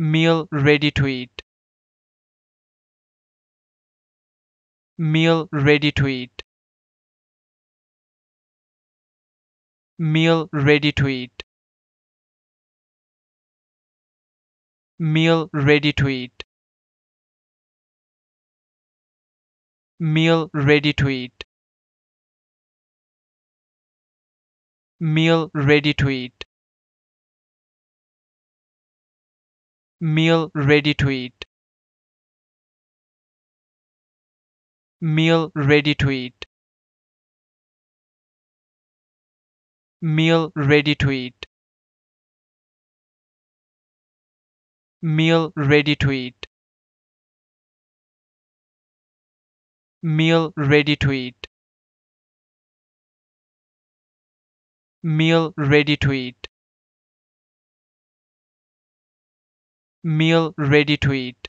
meal ready to eat meal ready to eat meal ready to eat meal ready to eat meal ready to eat meal ready to eat meal ready to eat meal ready to eat meal ready to eat meal ready to eat meal ready to eat meal ready to eat meal ready to eat